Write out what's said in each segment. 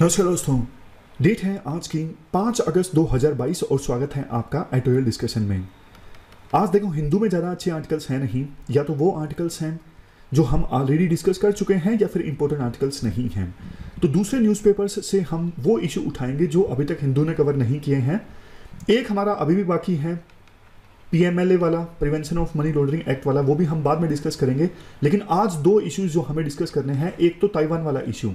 नमस्कार दोस्तों डेट है आज की 5 अगस्त 2022 और स्वागत है आपका एटोरियल डिस्कशन में आज देखो हिंदू में ज़्यादा अच्छे आर्टिकल्स हैं नहीं या तो वो आर्टिकल्स हैं जो हम ऑलरेडी डिस्कस कर चुके हैं या फिर इम्पोर्टेंट आर्टिकल्स नहीं हैं तो दूसरे न्यूज़पेपर्स से हम वो इशू उठाएंगे जो अभी तक हिंदू ने कवर नहीं किए हैं एक हमारा अभी भी बाकी है पीएमएलए वाला prevention of money laundering act वाला वो भी हम बाद में डिस्कस करेंगे लेकिन आज दो इश्यूज जो हमें डिस्कस करने हैं एक तो ताइवान वाला इशू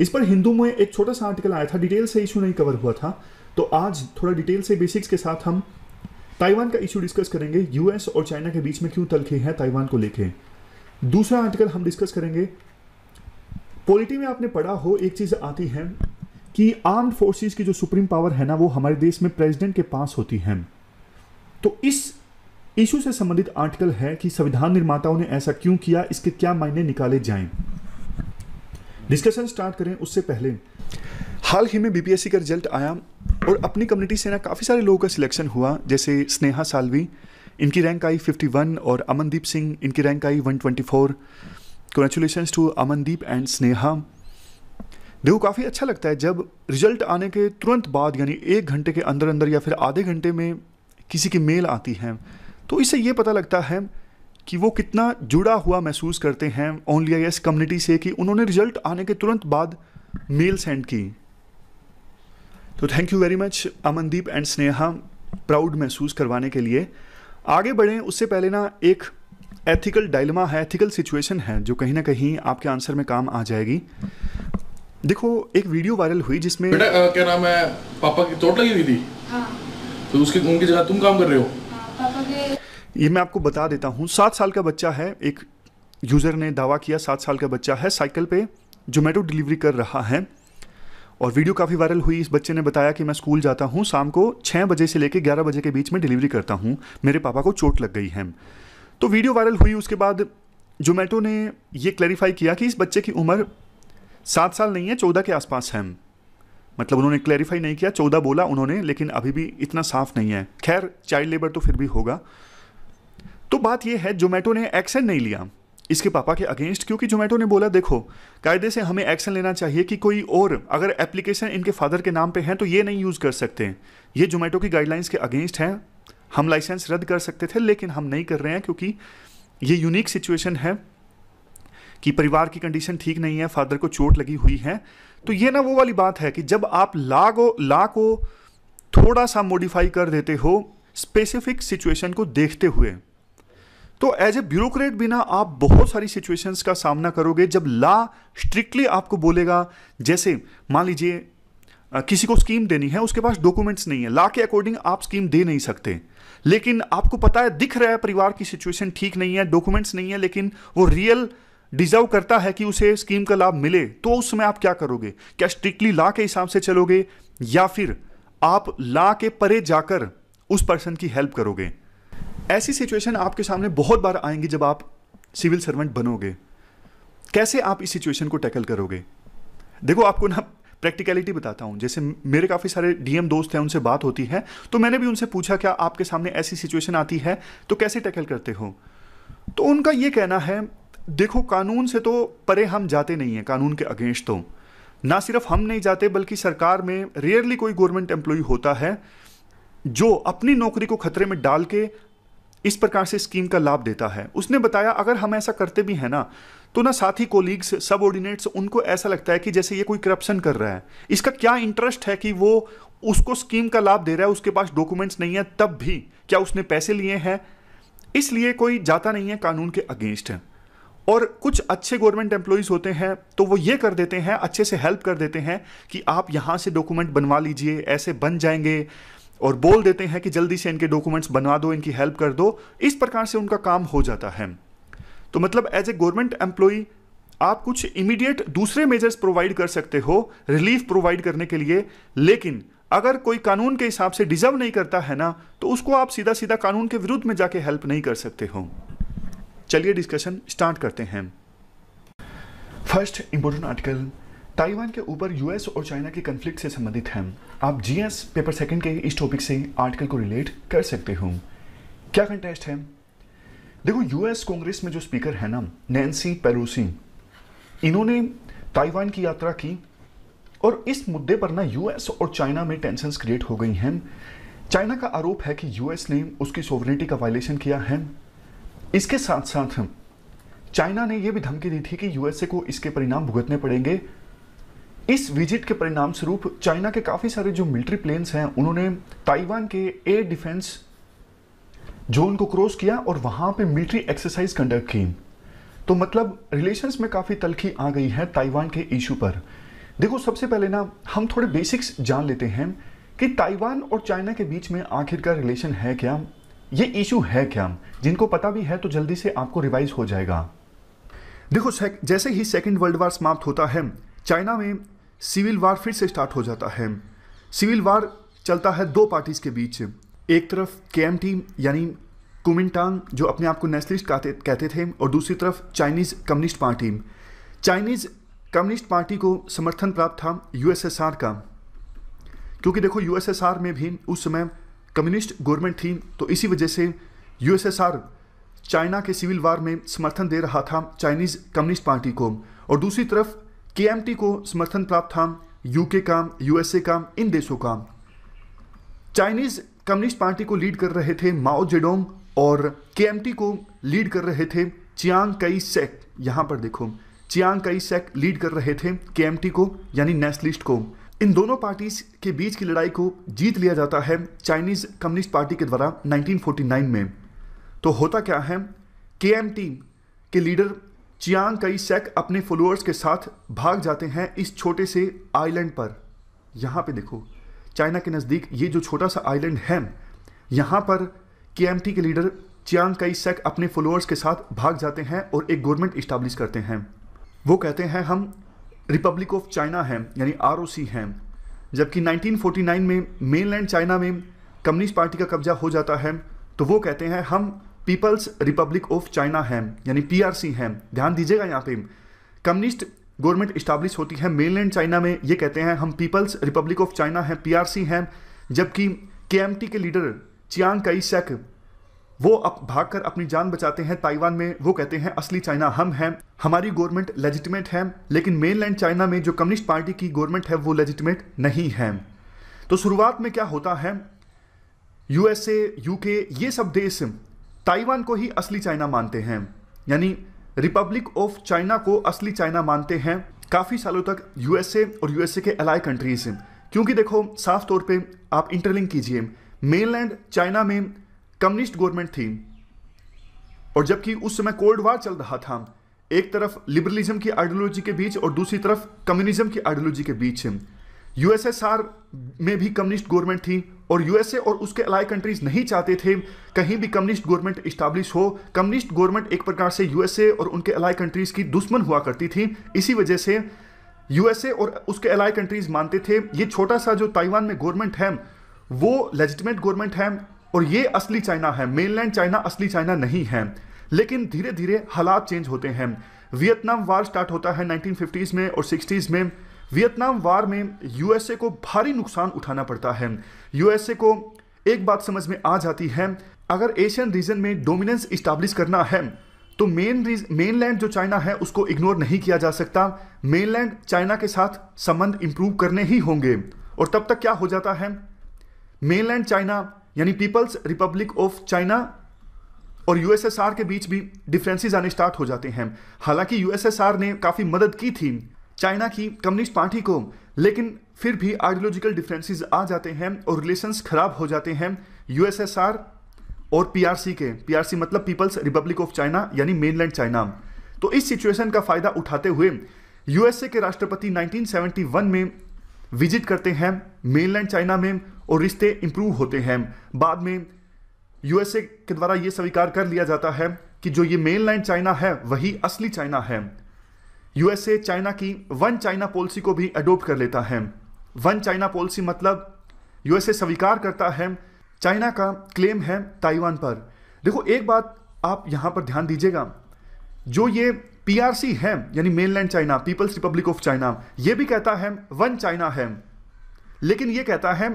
इस पर हिंदू में एक छोटा सा आर्टिकल आया था डिटेल से इशू नहीं कवर हुआ था तो आज थोड़ा डिटेल से बेसिक्स के साथ हम ताइवान का इशू डिस्कस करेंगे यूएस और चाइना के बीच में क्यों तलखी है ताइवान को लेके दूसरा आर्टिकल हम डिस्कस करेंगे पॉलिटी में आपने पढ़ा हो एक चीज़ आती है कि आर्म फोर्सेस की जो सुप्रीम पावर है ना वो हमारे देश में प्रेसिडेंट के पास होती है तो इस इशू से संबंधित आर्टिकल है कि संविधान निर्माताओं ने ऐसा क्यों किया इसके क्या मायने निकाले जाएं डिस्कशन स्टार्ट करें उससे पहले हाल ही में बीपीएससी का रिजल्ट आया और अपनी कम्युनिटी से ना काफ़ी सारे लोगों का सिलेक्शन हुआ जैसे स्नेहा सालवी इनकी रैंक आई 51 और अमनदीप सिंह इनकी रैंक आई 124 congratulations to Amandeep and Sneha देखो काफ़ी अच्छा लगता है जब रिजल्ट आने के तुरंत बाद यानी एक घंटे के अंदर अंदर या फिर आधे घंटे में किसी की मेल आती है तो इससे ये पता लगता है कि वो कितना जुड़ा हुआ महसूस करते हैं ओनली आई कम्युनिटी से कि उन्होंने रिजल्ट आने के तुरंत बाद मेल सेंड की तो thank you very much Amandeep and Sneha proud महसूस करवाने के लिए आगे बढ़ें उससे पहले ना एक एथिकल डायलमा है एथिकल सिचुएशन है जो कहीं ना कहीं आपके आंसर में काम आ जाएगी देखो एक वीडियो वायरल हुई जिसमें क्या नाम है पापा की चोट लगी हुई थी हाँ। तो उसकी उनकी जगह तुम काम कर रहे हो ये मैं आपको बता देता हूँ सात साल का बच्चा है एक यूज़र ने दावा किया सात साल का बच्चा है साइकिल पे जोमेटो डिलीवरी कर रहा है और वीडियो काफ़ी वायरल हुई इस बच्चे ने बताया कि मैं स्कूल जाता हूँ शाम को छः बजे से लेकर ग्यारह बजे के बीच में डिलीवरी करता हूँ मेरे पापा को चोट लग गई है तो वीडियो वायरल हुई उसके बाद जोमेटो ने यह क्लैरिफाई किया कि इस बच्चे की उम्र सात साल नहीं है चौदह के आसपास है मतलब उन्होंने क्लैरिफाई नहीं किया चौदह बोला उन्होंने लेकिन अभी भी इतना साफ नहीं है खैर चाइल्ड लेबर तो फिर भी होगा तो बात यह है जोमेटो ने एक्शन नहीं लिया इसके पापा के अगेंस्ट क्योंकि जोमेटो ने बोला देखो कायदे से हमें एक्शन लेना चाहिए कि कोई और अगर एप्लीकेशन इनके फादर के नाम पे है तो ये नहीं यूज़ कर सकते ये जोमेटो की गाइडलाइंस के अगेंस्ट हैं हम लाइसेंस रद्द कर सकते थे लेकिन हम नहीं कर रहे हैं क्योंकि ये यूनिक सिचुएशन है कि परिवार की कंडीशन ठीक नहीं है फादर को चोट लगी हुई है तो ये ना वो वाली बात है कि जब आप ला को ला को थोड़ा सा मॉडिफाई कर देते हो स्पेसिफिक सिचुएशन को देखते हुए तो एज ए ब्यूरोक्रेट बिना आप बहुत सारी सिचुएशंस का सामना करोगे जब ला स्ट्रिक्टली आपको बोलेगा जैसे मान लीजिए किसी को स्कीम देनी है उसके पास डॉक्यूमेंट्स नहीं है ला के अकॉर्डिंग आप स्कीम दे नहीं सकते लेकिन आपको पता है दिख रहा है परिवार की सिचुएशन ठीक नहीं है डॉक्यूमेंट्स नहीं है लेकिन वो रियल डिजर्व करता है कि उसे स्कीम का लाभ मिले तो उस समय आप क्या करोगे क्या स्ट्रिक्टली ला के हिसाब से चलोगे या फिर आप ला के परे जाकर उस पर्सन की हेल्प करोगे ऐसी सिचुएशन आपके सामने बहुत बार आएंगी जब आप सिविल सर्वेंट बनोगे कैसे आप इस सिचुएशन को टैकल करोगे देखो आपको ना प्रैक्टिकलिटी बताता हूं जैसे मेरे काफ़ी सारे डीएम दोस्त हैं उनसे बात होती है तो मैंने भी उनसे पूछा क्या आपके सामने ऐसी सिचुएशन आती है तो कैसे टैकल करते हो तो उनका यह कहना है देखो कानून से तो परे हम जाते नहीं है कानून के अगेंस्ट तो ना सिर्फ हम नहीं जाते बल्कि सरकार में रेयरली कोई गवर्नमेंट एम्प्लॉय होता है जो अपनी नौकरी को खतरे में डाल के इस प्रकार से स्कीम का लाभ देता है उसने बताया अगर हम ऐसा करते भी हैं ना तो ना साथी कोलीग्स सब ऑर्डिनेट्स उनको ऐसा लगता है कि जैसे ये कोई करप्शन कर रहा है इसका क्या इंटरेस्ट है कि वो उसको स्कीम का लाभ दे रहा है उसके पास डॉक्यूमेंट्स नहीं है तब भी क्या उसने पैसे लिए हैं इसलिए कोई जाता नहीं है कानून के अगेंस्ट है और कुछ अच्छे गवर्नमेंट एम्प्लॉयज़ होते हैं तो वो ये कर देते हैं अच्छे से हेल्प कर देते हैं कि आप यहाँ से डॉक्यूमेंट बनवा लीजिए ऐसे बन जाएंगे और बोल देते हैं कि जल्दी से इनके डॉक्यूमेंट्स बनवा दो इनकी हेल्प कर दो इस प्रकार से उनका काम हो जाता है तो मतलब एज ए गवर्नमेंट एम्प्लॉई आप कुछ इमीडिएट दूसरे मेजर्स प्रोवाइड कर सकते हो रिलीफ प्रोवाइड करने के लिए लेकिन अगर कोई कानून के हिसाब से डिजर्व नहीं करता है ना तो उसको आप सीधा सीधा कानून के विरुद्ध में जाके हेल्प नहीं कर सकते हो चलिए डिस्कशन स्टार्ट करते हैं फर्स्ट इंपोर्टेंट आर्टिकल ताइवान के ऊपर यूएस और चाइना के कन्फ्लिक्ट से संबंधित हैं आप जीएस पेपर सेकंड के इस टॉपिक से आर्टिकल को रिलेट कर सकते हो क्या कंटेस्ट है देखो यूएस कांग्रेस में जो स्पीकर है ना नैन्सी पेरोसी इन्होंने ताइवान की यात्रा की और इस मुद्दे पर ना यूएस और चाइना में टेंशन क्रिएट हो गई हैं चाइना का आरोप है कि यूएस ने उसकी सोवरेनिटी का वायलेशन किया है इसके साथ साथ चाइना ने यह भी धमकी दी थी कि यूएसए को इसके परिणाम भुगतने पड़ेंगे इस विजिट के परिणाम स्वरूप चाइना के काफ़ी सारे जो मिलिट्री प्लेन्स हैं उन्होंने ताइवान के एयर डिफेंस जोन को क्रॉस किया और वहां पे मिलिट्री एक्सरसाइज कंडक्ट की तो मतलब रिलेशंस में काफ़ी तलखी आ गई है ताइवान के इशू पर देखो सबसे पहले ना हम थोड़े बेसिक्स जान लेते हैं कि ताइवान और चाइना के बीच में आखिरकार रिलेशन है क्या ये इशू है क्या जिनको पता भी है तो जल्दी से आपको रिवाइज हो जाएगा देखो जैसे ही सेकेंड वर्ल्ड वार समाप्त होता है चाइना में सिविल वार फिर से स्टार्ट हो जाता है सिविल वार चलता है दो पार्टीज के बीच एक तरफ के यानी कुमिनटांग जो अपने आप को नेशनलिस्ट कहते कहते थे और दूसरी तरफ Chinese communist party Chinese communist party को समर्थन प्राप्त था यूएसएसआर का क्योंकि देखो यूएसएसआर में भी उस समय कम्युनिस्ट गवर्नमेंट थी तो इसी वजह से यूएसएसआर चाइना के सिविल वार में समर्थन दे रहा था चाइनीज़ कम्युनिस्ट पार्टी को और दूसरी तरफ के को समर्थन प्राप्त था यूके का यूएसए का इन देशों का चाइनीज कम्युनिस्ट पार्टी को लीड कर रहे थे माओ जेडोंग और के को लीड कर रहे थे चियांग कई सेक यहां पर देखो चियांग कई सेक लीड कर रहे थे के को यानी नेशनलिस्ट को इन दोनों पार्टीज के बीच की लड़ाई को जीत लिया जाता है चाइनीज कम्युनिस्ट पार्टी के द्वारा 1949 में तो होता क्या है के के लीडर चियांग कई सेक अपने फॉलोअर्स के साथ भाग जाते हैं इस छोटे से आइलैंड पर यहाँ पे देखो चाइना के नज़दीक ये जो छोटा सा आइलैंड है यहाँ पर के के लीडर चियांग कई सेक अपने फॉलोअर्स के साथ भाग जाते हैं और एक गवर्नमेंट इस्टाब्लिश करते हैं वो कहते हैं हम रिपब्लिक ऑफ चाइना हैं यानी आर हैं जबकि 1949 में मेनलैंड चाइना में कम्युनिस्ट पार्टी का कब्जा हो जाता है तो वो कहते हैं हम पीपल्स रिपब्लिक ऑफ चाइना हैम यानी पीआरसी हैम ध्यान दीजिएगा यहाँ पे कम्युनिस्ट गवर्नमेंट इस्टाब्लिश होती है मेनलैंड चाइना में ये कहते हैं हम पीपल्स रिपब्लिक ऑफ चाइना है पीआरसी हैं जबकि केएमटी के लीडर चियांग कई शेक वो अब भागकर अपनी जान बचाते हैं ताइवान में वो कहते हैं असली चाइना हम हैं हमारी गवर्नमेंट लेजिटिमेट है लेकिन मेनलैंड चाइना में जो कम्युनिस्ट पार्टी की गवर्नमेंट है वो लेजिटिमेट नहीं है तो शुरुआत में क्या होता है यूएसए यूके ये सब देश ताइवान को ही असली चाइना मानते हैं यानी रिपब्लिक ऑफ चाइना को असली चाइना मानते हैं काफ़ी सालों तक यूएसए और यूएसए के अलाई कंट्रीज क्योंकि देखो साफ तौर पे आप इंटरलिंक कीजिए मेनलैंड चाइना में कम्युनिस्ट गवर्नमेंट थी और जबकि उस समय कोल्ड वार चल रहा था एक तरफ लिबरलिज्म की आइडियोलॉजी के बीच और दूसरी तरफ कम्युनिज्म की आइडियोलॉजी के बीच यूएसएसआर में भी कम्युनिस्ट गवर्नमेंट थी और यूएसए और उसके अलाई कंट्रीज नहीं चाहते थे कहीं भी कम्युनिस्ट गवर्नमेंट इस्टाब्लिश हो कम्युनिस्ट गवर्नमेंट एक प्रकार से यूएसए और उनके अलाई कंट्रीज की दुश्मन हुआ करती थी इसी वजह से यूएसए और उसके अलाई कंट्रीज मानते थे ये छोटा सा जो ताइवान में गवर्नमेंट है वो लेजिटमेट गवर्नमेंट है और ये असली चाइना है मेनलैंड चाइना असली चाइना नहीं है लेकिन धीरे धीरे हालात चेंज होते हैं वियतनाम वार स्टार्ट होता है नाइनटीन में और सिक्सटीज में वियतनाम वार में यूएसए को भारी नुकसान उठाना पड़ता है यूएसए को एक बात समझ में आ जाती है अगर एशियन रीजन में डोमिनेंस इस्टाब्लिश करना है तो मेन मेनलैंड जो चाइना है उसको इग्नोर नहीं किया जा सकता मेनलैंड चाइना के साथ संबंध इंप्रूव करने ही होंगे और तब तक क्या हो जाता है मेनलैंड चाइना यानी पीपल्स रिपब्लिक ऑफ चाइना और यूएसएसआर के बीच भी डिफरेंसेस आने स्टार्ट हो जाते हैं हालांकि यूएसएसआर ने काफ़ी मदद की थी चाइना की कम्युनिस्ट पार्टी को लेकिन फिर भी आइडियोलॉजिकल डिफरेंसेस आ जाते हैं और रिलेशंस खराब हो जाते हैं यूएसएसआर और पीआरसी के पीआरसी मतलब पीपल्स रिपब्लिक ऑफ चाइना यानी मेनलैंड चाइना तो इस सिचुएशन का फायदा उठाते हुए यूएसए के राष्ट्रपति 1971 में विजिट करते हैं मेनलैंड चाइना में और रिश्ते इंप्रूव होते हैं बाद में यूएसए के द्वारा ये स्वीकार कर लिया जाता है कि जो ये मेनलैंड चाइना है वही असली चाइना है यूएसए चाइना की वन चाइना पॉलिसी को भी अडोप्ट कर लेता है वन चाइना पॉलिसी मतलब यूएसए स्वीकार करता है चाइना का क्लेम है ताइवान पर देखो एक बात आप यहां पर ध्यान दीजिएगा जो ये पीआरसी है यानी mainland China people's republic of China ये भी कहता है वन चाइना है लेकिन ये कहता है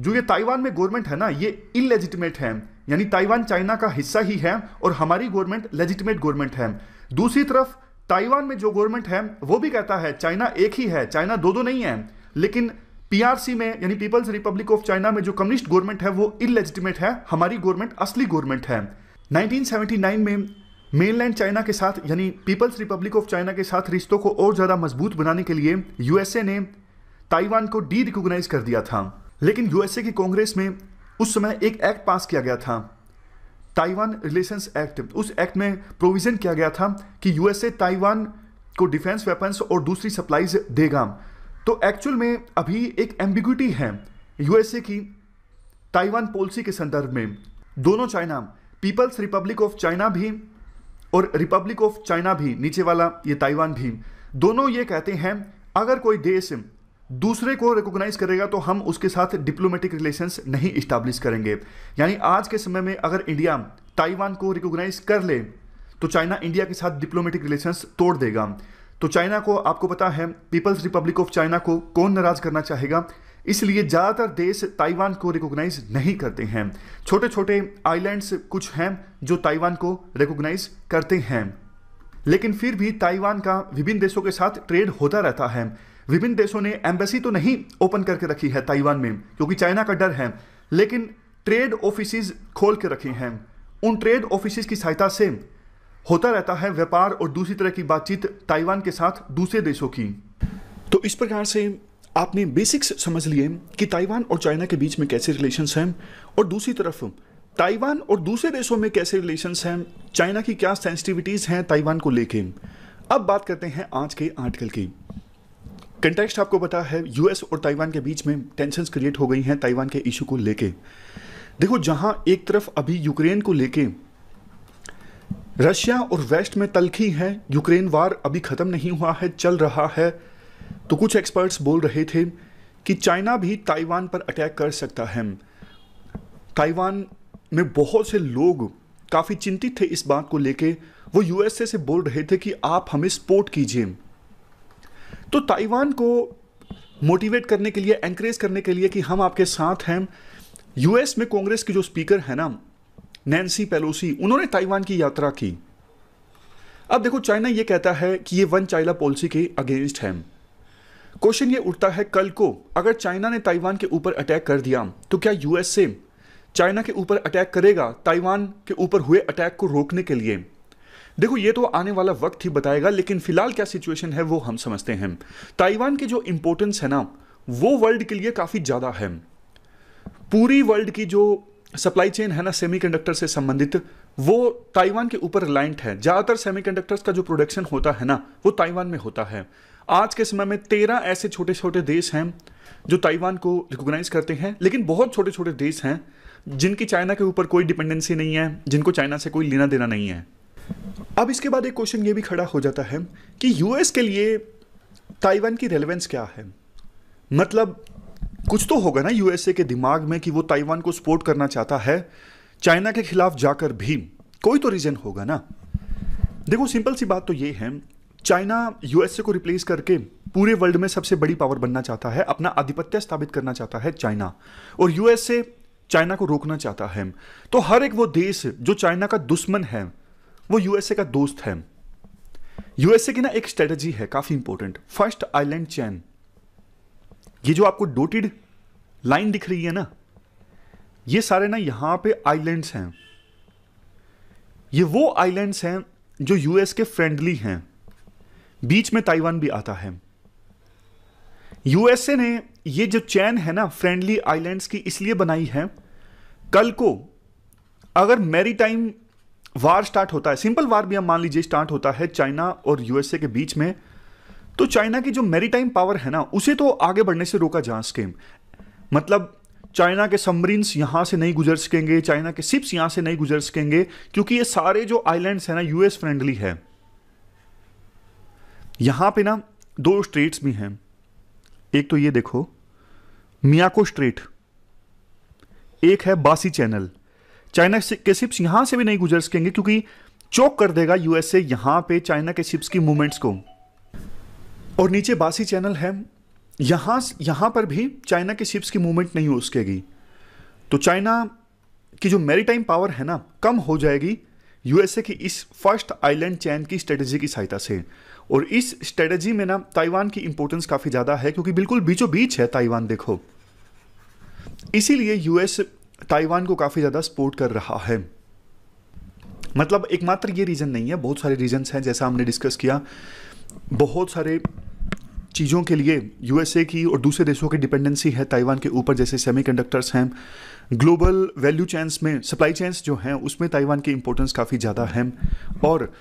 जो ये ताइवान में गवर्नमेंट है ना ये इलेजिटिमेट है यानी ताइवान चाइना का हिस्सा ही है और हमारी गवर्नमेंट लेजिटिमेट गवर्नमेंट है दूसरी तरफ ताइवान में जो गवर्नमेंट है वो भी कहता है चाइना एक ही है चाइना दो दो नहीं है लेकिन पीआरसी में यानी पीपल्स रिपब्लिक ऑफ चाइना में जो कम्युनिस्ट गवर्नमेंट है वो इलेजिटिमेट है हमारी गवर्नमेंट असली गवर्नमेंट है 1979 में मेनलैंड चाइना के साथ यानी पीपल्स रिपब्लिक ऑफ चाइना के साथ रिश्तों को और ज़्यादा मजबूत बनाने के लिए यूएसए ने ताइवान को डी रिकोगनाइज कर दिया था लेकिन यूएसए की कांग्रेस में उस समय एक एक्ट पास किया गया था ताइवान रिलेशंस एक्ट उस एक्ट में प्रोविजन किया गया था कि यूएसए ताइवान को डिफेंस वेपन्स और दूसरी सप्लाईज देगा तो एक्चुअल में अभी एक एम्बिग्यूटी है यूएसए की ताइवान पॉलिसी के संदर्भ में दोनों China people's republic of China भी और रिपब्लिक ऑफ चाइना भी नीचे वाला ये ताइवान भी दोनों ये कहते हैं अगर कोई देश दूसरे को रिकॉग्नाइज करेगा तो हम उसके साथ डिप्लोमेटिक रिलेशंस नहीं इस्टाब्लिश करेंगे यानी आज के समय में अगर इंडिया ताइवान को रिकॉग्नाइज कर ले तो चाइना इंडिया के साथ डिप्लोमेटिक रिलेशंस तोड़ देगा तो चाइना को आपको पता है पीपल्स रिपब्लिक ऑफ चाइना को कौन नाराज करना चाहेगा इसलिए ज़्यादातर देश ताइवान को रिकॉग्नाइज नहीं करते हैं छोटे छोटे आइलैंड्स कुछ हैं जो ताइवान को रिकॉग्नाइज करते हैं लेकिन फिर भी ताइवान का विभिन्न देशों के साथ ट्रेड होता रहता है विभिन्न देशों ने एम्बेसी तो नहीं ओपन करके रखी है ताइवान में क्योंकि चाइना का डर है लेकिन ट्रेड ऑफिस खोल के रखी हैं उन ट्रेड ऑफिस की सहायता से होता रहता है व्यापार और दूसरी तरह की बातचीत ताइवान के साथ दूसरे देशों की तो इस प्रकार से आपने बेसिक्स समझ लिए कि ताइवान और चाइना के बीच में कैसे रिलेशंस हैं और दूसरी तरफ ताइवान और दूसरे देशों में कैसे रिलेशंस हैं चाइना की क्या सेंसिटिविटीज़ हैं ताइवान को लेके अब बात करते हैं आज के आर्टिकल की कंटेक्स्ट आपको पता है यूएस और ताइवान के बीच में टेंशन क्रिएट हो गई हैं ताइवान के इशू को लेके देखो जहां एक तरफ अभी यूक्रेन को लेके रशिया और वेस्ट में तलखी है यूक्रेन वार अभी ख़त्म नहीं हुआ है चल रहा है तो कुछ एक्सपर्ट्स बोल रहे थे कि चाइना भी ताइवान पर अटैक कर सकता है ताइवान में बहुत से लोग काफ़ी चिंतित थे इस बात को लेके वो यूएसए से बोल रहे थे कि आप हमें सपोर्ट कीजिए तो ताइवान को मोटिवेट करने के लिए एंकरेज करने के लिए कि हम आपके साथ हैं यूएस में कांग्रेस की जो स्पीकर है ना नैन्सी पेलोसी उन्होंने ताइवान की यात्रा की अब देखो चाइना ये कहता है कि ये वन चाइना पॉलिसी के अगेंस्ट है क्वेश्चन ये उठता है कल को अगर चाइना ने ताइवान के ऊपर अटैक कर दिया तो क्या यूएस से चाइना के ऊपर अटैक करेगा ताइवान के ऊपर हुए अटैक को रोकने के लिए देखो ये तो आने वाला वक्त ही बताएगा लेकिन फिलहाल क्या सिचुएशन है वो हम समझते हैं ताइवान की जो इम्पोर्टेंस है ना वो वर्ल्ड के लिए काफ़ी ज़्यादा है पूरी वर्ल्ड की जो सप्लाई चेन है ना सेमीकंडक्टर से संबंधित वो ताइवान के ऊपर रिलायंट है ज़्यादातर सेमीकंडक्टर्स का जो प्रोडक्शन होता है ना वो ताइवान में होता है आज के समय में तेरह ऐसे छोटे छोटे देश हैं जो ताइवान को रिकोगनाइज करते हैं लेकिन बहुत छोटे छोटे देश हैं जिनकी चाइना के ऊपर कोई डिपेंडेंसी नहीं है जिनको चाइना से कोई लेना देना नहीं है अब इसके बाद एक क्वेश्चन ये भी खड़ा हो जाता है कि यूएस के लिए ताइवान की रेलेवेंस क्या है मतलब कुछ तो होगा ना यूएसए के दिमाग में कि वो ताइवान को सपोर्ट करना चाहता है चाइना के खिलाफ जाकर भी कोई तो रीज़न होगा ना देखो सिंपल सी बात तो ये है चाइना यूएसए को रिप्लेस करके पूरे वर्ल्ड में सबसे बड़ी पावर बनना चाहता है अपना आधिपत्य स्थापित करना चाहता है चाइना और यूएसए चाइना को रोकना चाहता है तो हर एक वो देश जो चाइना का दुश्मन है वो यूएसए का दोस्त है यूएसए की ना एक स्ट्रेटजी है काफी इंपॉर्टेंट फर्स्ट आइलैंड चैन ये जो आपको डोटेड लाइन दिख रही है ना ये सारे ना यहां पे आइलैंड्स हैं ये वो आइलैंड्स हैं जो यूएस के फ्रेंडली हैं बीच में ताइवान भी आता है यूएसए ने ये जो चैन है ना फ्रेंडली आइलैंड्स की इसलिए बनाई है कल को अगर मैरीटाइम वार स्टार्ट होता है सिंपल वार भी हम मान लीजिए स्टार्ट होता है चाइना और यूएसए के बीच में तो चाइना की जो मेरीटाइम पावर है ना उसे तो आगे बढ़ने से रोका जा सके मतलब चाइना के सबमरीन्स यहाँ से नहीं गुजर सकेंगे चाइना के सिप्स यहाँ से नहीं गुजर सकेंगे क्योंकि ये सारे जो आइलैंड्स हैं ना यूएस फ्रेंडली है यहाँ पे ना दो स्ट्रेट्स भी हैं एक तो ये देखो मियाको स्ट्रेट एक है बासी चैनल चाइना के शिप्स यहां से भी नहीं गुजर सकेंगे क्योंकि चौक कर देगा यूएसए यहां पे चाइना के शिप्स की मूवमेंट्स को और नीचे बासी चैनल है यहां यहां पर भी चाइना के शिप्स की मूवमेंट नहीं हो सकेगी तो चाइना की जो मेरीटाइम पावर है ना कम हो जाएगी यूएसए की इस फर्स्ट आइलैंड चैन की स्ट्रेटेजी की सहायता से और इस स्ट्रेटेजी में ना ताइवान की इंपॉर्टेंस काफ़ी ज़्यादा है क्योंकि बिल्कुल बीचों बीच है ताइवान देखो इसीलिए यूएस ताइवान को काफ़ी ज़्यादा सपोर्ट कर रहा है मतलब एकमात्र ये रीज़न नहीं है बहुत सारे रीजन्स हैं जैसा हमने डिस्कस किया बहुत सारे चीज़ों के लिए यूएसए की और दूसरे देशों की डिपेंडेंसी है ताइवान के ऊपर जैसे सेमीकंडक्टर्स हैं ग्लोबल वैल्यू चेंस में सप्लाई चेंस जो हैं उसमें ताइवान की इंपॉर्टेंस काफ़ी ज़्यादा है और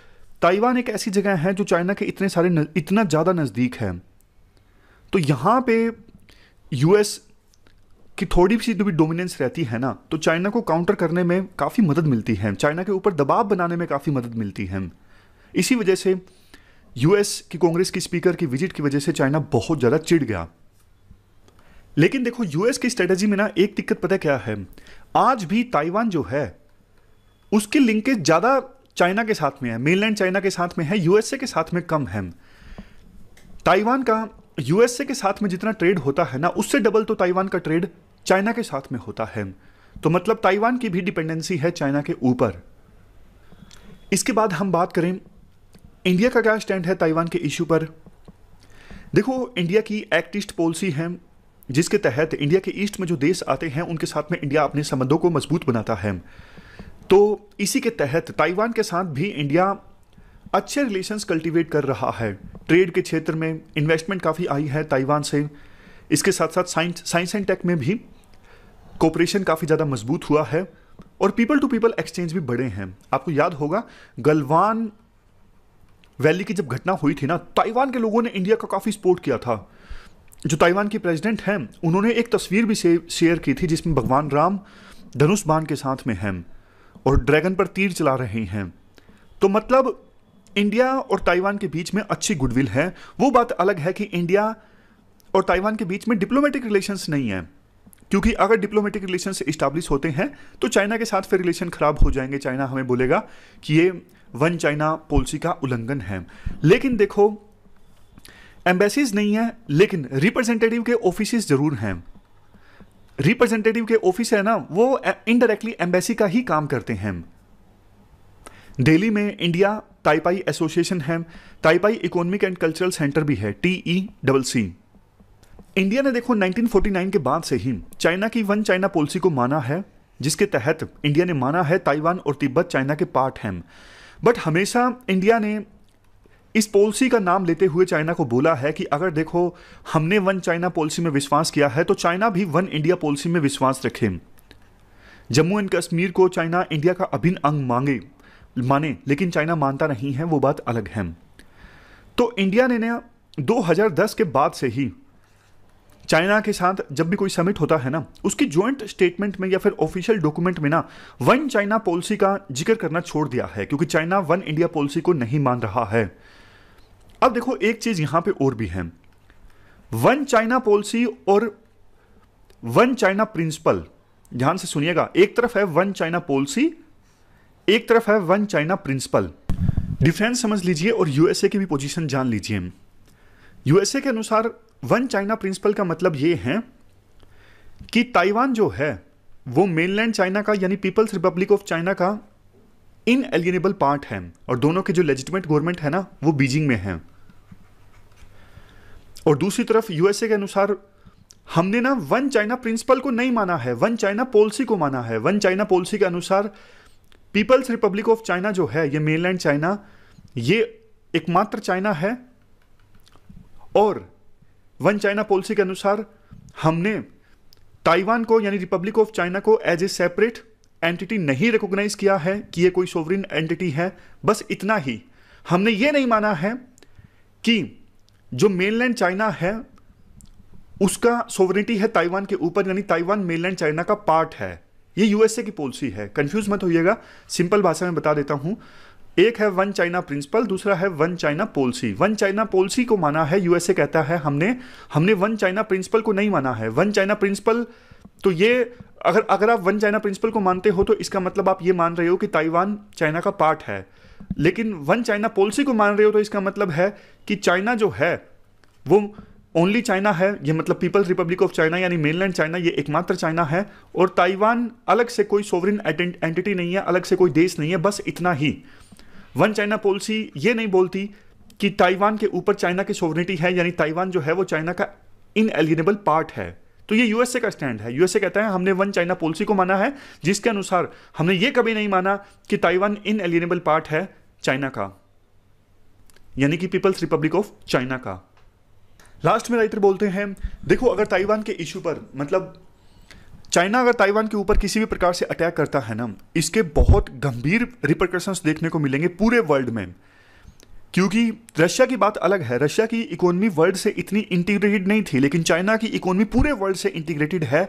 ताइवान एक ऐसी जगह है जो चाइना के इतने सारे न, इतना ज़्यादा नज़दीक है तो यहाँ पे यूएस कि थोड़ी सी भी डोमिनेंस रहती है ना तो चाइना को काउंटर करने में काफ़ी मदद मिलती है चाइना के ऊपर दबाव बनाने में काफ़ी मदद मिलती है इसी वजह से यूएस की कांग्रेस की स्पीकर की विजिट की वजह से चाइना बहुत ज़्यादा चिढ़ गया लेकिन देखो यूएस की स्ट्रेटजी में ना एक दिक्कत पता क्या है आज भी ताइवान जो है उसकी लिंकेज ज़्यादा चाइना के साथ में है मेनलैंड चाइना के साथ में है यूएसए के साथ में कम है ताइवान का यूएसए के साथ में जितना ट्रेड होता है ना उससे डबल तो ताइवान का ट्रेड चाइना के साथ में होता है तो मतलब ताइवान की भी डिपेंडेंसी है चाइना के ऊपर इसके बाद हम बात करें इंडिया का क्या स्टैंड है ताइवान के इशू पर देखो इंडिया की एक्ट ईस्ट पॉलिसी है जिसके तहत इंडिया के ईस्ट में जो देश आते हैं उनके साथ में इंडिया अपने संबंधों को मजबूत बनाता है तो इसी के तहत ताइवान के साथ भी इंडिया अच्छे रिलेशंस कल्टीवेट कर रहा है ट्रेड के क्षेत्र में इन्वेस्टमेंट काफ़ी आई है ताइवान से इसके साथ साथ साइंस साइंस एंड टेक में भी कोऑपरेशन काफ़ी ज़्यादा मजबूत हुआ है और पीपल टू पीपल एक्सचेंज भी बढ़े हैं आपको याद होगा गलवान वैली की जब घटना हुई थी ना ताइवान के लोगों ने इंडिया का काफ़ी सपोर्ट किया था जो ताइवान की प्रेसिडेंट हैं उन्होंने एक तस्वीर भी शेयर की थी जिसमें भगवान राम धनुष बाण के साथ में हैं और ड्रैगन पर तीर चला रहे हैं तो मतलब इंडिया और ताइवान के बीच में अच्छी गुडविल है वो बात अलग है कि इंडिया और ताइवान के बीच में डिप्लोमेटिक रिलेशंस नहीं है क्योंकि अगर डिप्लोमेटिक रिलेशन इस्टाब्लिश होते हैं तो चाइना के साथ फिर रिलेशन ख़राब हो जाएंगे चाइना हमें बोलेगा कि ये वन चाइना पॉलिसी का उल्लंघन है लेकिन देखो एम्बेसीज नहीं है लेकिन रिप्रेजेंटेटिव के ऑफिस ज़रूर हैं रिप्रेजेंटेटिव के ऑफिस है ना वो इनडायरेक्टली eh, एम्बेसी का ही काम करते हैं दिल्ली में इंडिया ताइपाई एसोसिएशन है Taipei economic and cultural centre भी है T E double C India ने देखो 1949 के बाद से ही चाइना की वन चाइना पॉलिसी को माना है जिसके तहत इंडिया ने माना है ताइवान और तिब्बत चाइना के पार्ट हैं बट हमेशा इंडिया ने इस पॉलिसी का नाम लेते हुए चाइना को बोला है कि अगर देखो हमने वन चाइना पॉलिसी में विश्वास किया है तो चाइना भी वन इंडिया पॉलिसी में विश्वास रखे जम्मू एंड कश्मीर को चाइना इंडिया का अभिन्न अंग मांगे माने लेकिन चाइना मानता नहीं है वो बात अलग है तो इंडिया ने ना 2010 के बाद से ही चाइना के साथ जब भी कोई समिट होता है ना उसकी ज्वाइंट स्टेटमेंट में या फिर ऑफिशियल डॉक्यूमेंट में ना वन चाइना पॉलिसी का जिक्र करना छोड़ दिया है क्योंकि चाइना वन इंडिया पॉलिसी को नहीं मान रहा है अब देखो एक चीज यहां पे और भी है वन चाइना पॉलिसी और वन चाइना प्रिंसिपल ध्यान से सुनिएगा एक तरफ है वन चाइना पॉलिसी एक तरफ है वन चाइना प्रिंसिपल डिफेंस समझ लीजिए और यूएसए की भी पोजीशन जान लीजिए यूएसए के अनुसार वन चाइना प्रिंसिपल का मतलब यह है कि ताइवान जो है वो मेनलैंड चाइना का यानी पीपल्स रिपब्लिक ऑफ चाइना का इन एलियनेबल पार्ट है और दोनों के जो लेजिटमेट गवर्नमेंट है ना वो बीजिंग में है और दूसरी तरफ यूएसए के अनुसार हमने ना वन चाइना प्रिंसिपल को नहीं माना है वन चाइना पॉलिसी को माना है वन चाइना पॉलिसी के अनुसार पीपल्स रिपब्लिक ऑफ चाइना जो है ये मेनलैंड चाइना ये एकमात्र चाइना है और वन चाइना पॉलिसी के अनुसार हमने ताइवान को यानी रिपब्लिक ऑफ चाइना को एज ए सेपरेट एंटिटी नहीं रिकॉग्नाइज किया है कि ये कोई सोवरिन एंटिटी है बस इतना ही हमने ये नहीं माना है कि जो मेनलैंड चाइना है उसका सोवरिटी है ताइवान के ऊपर यानी ताइवान मेनलैंड चाइना का पार्ट है ये यूएसए की पॉलिसी है कंफ्यूज मत होइएगा सिंपल भाषा में बता देता हूं एक है वन चाइना प्रिंसिपल दूसरा है one China policy one China policy को माना है यूएसए कहता है हमने हमने वन चाइना प्रिंसिपल को नहीं माना है वन चाइना प्रिंसिपल तो ये अगर अगर आप वन चाइना प्रिंसिपल को मानते हो तो इसका मतलब आप ये मान रहे हो कि ताइवान चाइना का पार्ट है लेकिन वन चाइना पॉलिसी को मान रहे हो तो इसका मतलब है कि चाइना जो है वो ओनली चाइना है ये मतलब पीपल्स रिपब्लिक ऑफ चाइना यानी मेनलैंड चाइना ये एकमात्र चाइना है और ताइवान अलग से कोई सोवरिन एंटिटी नहीं है अलग से कोई देश नहीं है बस इतना ही वन चाइना पॉलिसी ये नहीं बोलती कि ताइवान के ऊपर चाइना की सोवरिटी है यानी ताइवान जो है वो चाइना का इन इनएलिनेबल पार्ट है तो ये यूएसए का स्टैंड है यूएसए कहता है हमने वन चाइना पॉलिसी को माना है जिसके अनुसार हमने ये कभी नहीं माना कि ताइवान इन एलिनेबल पार्ट है चाइना का यानी कि पीपल्स रिपब्लिक ऑफ चाइना का लास्ट में राइटर बोलते हैं देखो अगर ताइवान के इशू पर मतलब चाइना अगर ताइवान के ऊपर किसी भी प्रकार से अटैक करता है ना इसके बहुत गंभीर रिप्रकॉशंस देखने को मिलेंगे पूरे वर्ल्ड में क्योंकि रशिया की बात अलग है रशिया की इकोनॉमी वर्ल्ड से इतनी इंटीग्रेटेड नहीं थी लेकिन चाइना की इकोनॉमी पूरे वर्ल्ड से इंटीग्रेटेड है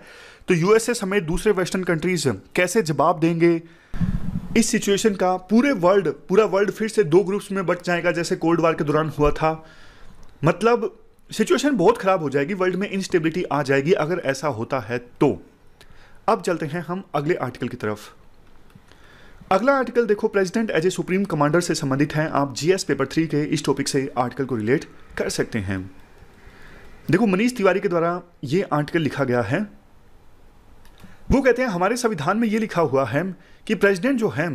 तो यूएसए समेत दूसरे वेस्टर्न कंट्रीज कैसे जवाब देंगे इस सिचुएशन का पूरे वर्ल्ड पूरा वर्ल्ड फिर से दो ग्रुप्स में बट जाएगा जैसे कोल्ड वार के दौरान हुआ था मतलब सिचुएशन बहुत ख़राब हो जाएगी वर्ल्ड में इनस्टेबिलिटी आ जाएगी अगर ऐसा होता है तो अब चलते हैं हम अगले आर्टिकल की तरफ अगला आर्टिकल देखो president as a supreme commander से संबंधित हैं आप जीएस पेपर थ्री के इस टॉपिक से आर्टिकल को रिलेट कर सकते हैं देखो मनीष तिवारी के द्वारा ये आर्टिकल लिखा गया है वो कहते हैं हमारे संविधान में ये लिखा हुआ है कि प्रेसिडेंट जो है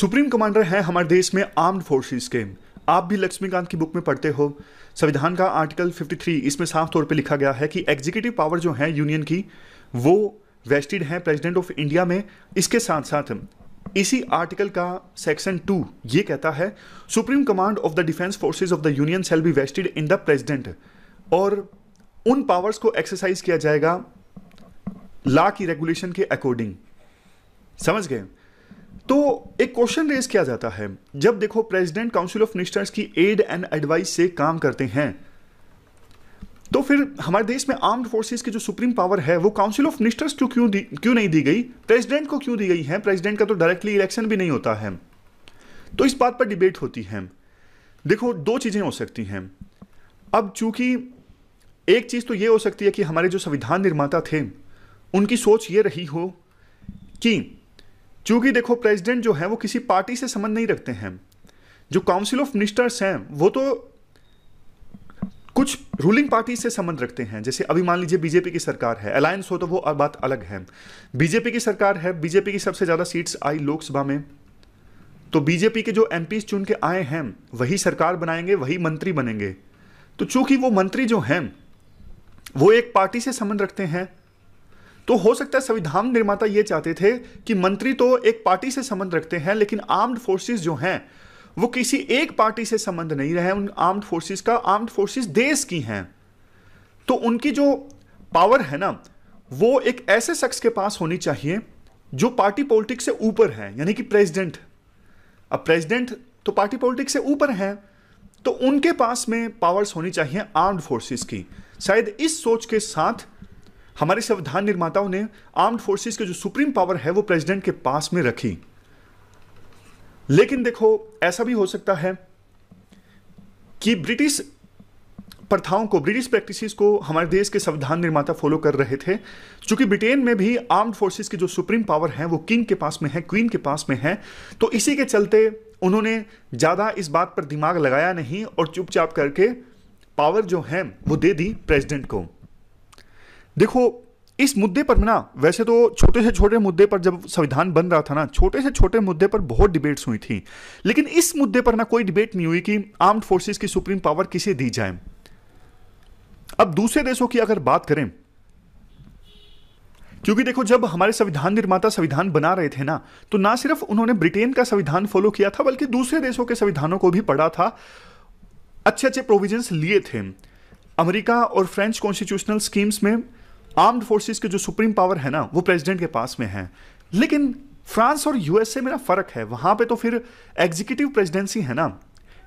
सुप्रीम कमांडर है हमारे देश में आर्म्ड फोर्सेस के आप भी लक्ष्मीकांत की बुक में पढ़ते हो संविधान का आर्टिकल 53 इसमें साफ तौर पे लिखा गया है कि एग्जीक्यूटिव पावर जो है यूनियन की वो वेस्टेड है प्रेसिडेंट ऑफ इंडिया में इसके साथ साथ इसी आर्टिकल का सेक्शन टू ये कहता है supreme command of the defence forces of the union shall be vested in the president और उन पावर्स को एक्सरसाइज किया जाएगा लॉ की रेगुलेशन के अकॉर्डिंग समझ गए तो एक क्वेश्चन रेज किया जाता है जब देखो प्रेसिडेंट काउंसिल ऑफ मिनिस्टर्स की एड एंड एडवाइस से काम करते हैं तो फिर हमारे देश में आर्म्ड फोर्सेस की जो सुप्रीम पावर है वो काउंसिल ऑफ मिनिस्टर्स को क्यों क्यों नहीं दी गई प्रेसिडेंट को क्यों दी गई है प्रेसिडेंट का तो डायरेक्टली इलेक्शन भी नहीं होता है तो इस बात पर डिबेट होती है देखो दो चीज़ें हो सकती हैं अब चूंकि एक चीज़ तो ये हो सकती है कि हमारे जो संविधान निर्माता थे उनकी सोच ये रही हो कि चूंकि देखो प्रेसिडेंट जो है वो किसी पार्टी से संबंध नहीं रखते हैं जो काउंसिल ऑफ मिनिस्टर्स हैं वो तो कुछ रूलिंग पार्टी से संबंध रखते हैं जैसे अभी मान लीजिए बीजेपी की सरकार है अलायंस हो तो वो बात अलग है बीजेपी की सरकार है बीजेपी की सबसे ज़्यादा सीट्स आई लोकसभा में तो बीजेपी के जो एम चुन के आए हैं वही सरकार बनाएंगे वही मंत्री बनेंगे तो चूंकि वो मंत्री जो हैं वो एक पार्टी से संबंध रखते हैं तो हो सकता है संविधान निर्माता ये चाहते थे कि मंत्री तो एक पार्टी से संबंध रखते हैं लेकिन आर्म्ड फोर्सेस जो हैं वो किसी एक पार्टी से संबंध नहीं रहे उन आर्म्ड फोर्सेस का आर्म्ड फोर्सेस देश की हैं तो उनकी जो पावर है ना वो एक ऐसे शख्स के पास होनी चाहिए जो पार्टी पॉलिटिक्स से ऊपर है यानी कि प्रेसिडेंट अब प्रेसिडेंट तो पार्टी पॉलिटिक्स से ऊपर हैं तो उनके पास में पावर्स होनी चाहिए आर्म्ड फोर्सेस की शायद इस सोच के साथ हमारे संविधान निर्माताओं ने आर्म्ड फोर्सेस के जो सुप्रीम पावर है वो प्रेसिडेंट के पास में रखी लेकिन देखो ऐसा भी हो सकता है कि ब्रिटिश प्रथाओं को ब्रिटिश प्रैक्टिसेस को हमारे देश के संविधान निर्माता फॉलो कर रहे थे चूंकि ब्रिटेन में भी आर्म्ड फोर्सेस की जो सुप्रीम पावर है वो किंग के पास में है क्वीन के पास में है तो इसी के चलते उन्होंने ज़्यादा इस बात पर दिमाग लगाया नहीं और चुपचाप करके पावर जो है वो दे दी प्रेसिडेंट को देखो इस मुद्दे पर ना वैसे तो छोटे से छोटे मुद्दे पर जब संविधान बन रहा था ना छोटे से छोटे मुद्दे पर बहुत डिबेट्स हुई थी लेकिन इस मुद्दे पर ना कोई डिबेट नहीं हुई कि आर्म्ड फोर्सेस की सुप्रीम पावर किसे दी जाए अब दूसरे देशों की अगर बात करें क्योंकि देखो जब हमारे संविधान निर्माता संविधान बना रहे थे ना तो ना सिर्फ उन्होंने ब्रिटेन का संविधान फॉलो किया था बल्कि दूसरे देशों के संविधानों को भी पढ़ा था अच्छे अच्छे प्रोविजंस लिए थे अमेरिका और फ्रेंच कॉन्स्टिट्यूशनल स्कीम्स में आर्म्ड फोर्सेस के जो सुप्रीम पावर है ना वो प्रेसिडेंट के पास में है लेकिन फ्रांस और यूएसए में ना फ़र्क है वहां पे तो फिर एग्जीक्यूटिव प्रेसिडेंसी है ना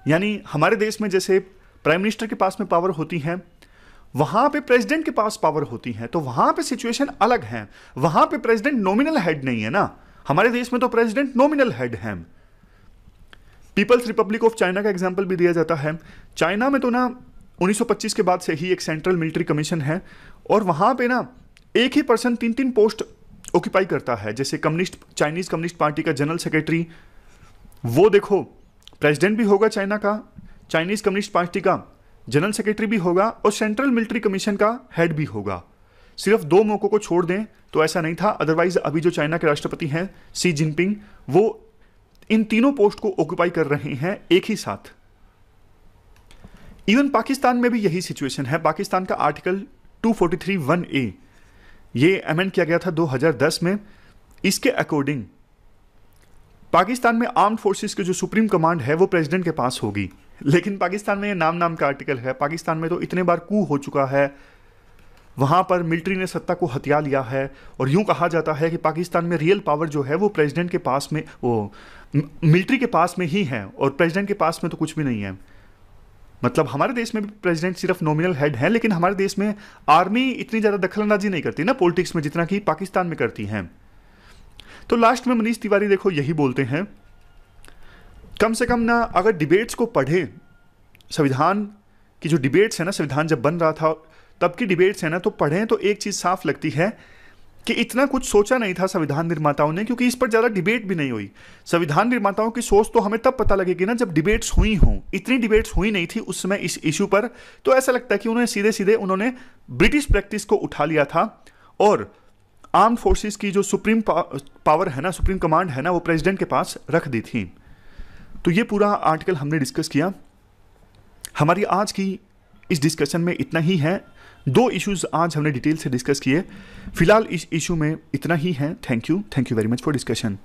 यानी हमारे देश में जैसे प्राइम मिनिस्टर के पास में पावर होती है वहां पे प्रेसिडेंट के पास पावर होती है तो वहां पे सिचुएशन अलग है वहां पे प्रेसिडेंट नॉमिनल हेड नहीं है ना हमारे देश में तो प्रेसिडेंट नॉमिनल हेड है पीपल्स रिपब्लिक ऑफ चाइना का एग्जाम्पल भी दिया जाता है चाइना में तो ना 1925 के बाद से ही एक सेंट्रल मिलिट्री कमीशन है और वहाँ पे ना एक ही पर्सन तीन तीन पोस्ट ऑक्यूपाई करता है जैसे कम्युनिस्ट चाइनीज़ कम्युनिस्ट पार्टी का जनरल सेक्रेटरी वो देखो प्रेसिडेंट भी होगा चाइना का चाइनीज़ कम्युनिस्ट पार्टी का जनरल सेक्रेटरी भी होगा और सेंट्रल मिलिट्री कमीशन का हेड भी होगा सिर्फ दो मौक़ों को छोड़ दें तो ऐसा नहीं था अदरवाइज अभी जो चाइना के राष्ट्रपति हैं सी जिनपिंग वो इन तीनों पोस्ट को ऑक्यूपाई कर रहे हैं एक ही साथ इवन पाकिस्तान में भी यही सिचुएशन है पाकिस्तान का आर्टिकल 243 वन ए ये अमेंड किया गया था 2010 में इसके अकॉर्डिंग पाकिस्तान में आर्म फोर्सेस के जो सुप्रीम कमांड है वो प्रेसिडेंट के पास होगी लेकिन पाकिस्तान में ये नाम नाम का आर्टिकल है पाकिस्तान में तो इतने बार कू हो चुका है वहां पर मिलिट्री ने सत्ता को हथिया लिया है और यूं कहा जाता है कि पाकिस्तान में रियल पावर जो है वो प्रेसिडेंट के पास में वो मिलिट्री के पास में ही है और प्रेसिडेंट के पास में तो कुछ भी नहीं है मतलब हमारे देश में भी प्रेसिडेंट सिर्फ नॉमिनल हेड हैं लेकिन हमारे देश में आर्मी इतनी ज़्यादा दखलंदाजी नहीं करती ना पॉलिटिक्स में जितना कि पाकिस्तान में करती हैं तो लास्ट में मनीष तिवारी देखो यही बोलते हैं कम से कम ना अगर डिबेट्स को पढ़ें संविधान की जो डिबेट्स है ना संविधान जब बन रहा था तब की डिबेट्स है ना तो पढ़ें तो एक चीज़ साफ लगती है कि इतना कुछ सोचा नहीं था संविधान निर्माताओं ने क्योंकि इस पर ज़्यादा डिबेट भी नहीं हुई संविधान निर्माताओं की सोच तो हमें तब पता लगेगी ना जब डिबेट्स हुई हो इतनी डिबेट्स हुई नहीं थी उस समय इस इशू पर तो ऐसा लगता है कि उन्होंने सीधे सीधे उन्होंने ब्रिटिश प्रैक्टिस को उठा लिया था और आर्म फोर्सेस की जो सुप्रीम पावर है ना सुप्रीम कमांड है ना वो प्रेसिडेंट के पास रख दी थी तो ये पूरा आर्टिकल हमने डिस्कस किया हमारी आज की इस डिस्कशन में इतना ही है दो इश्यूज आज हमने डिटेल से डिस्कस किए फिलहाल इस इशू में इतना ही है thank you thank you very much for discussion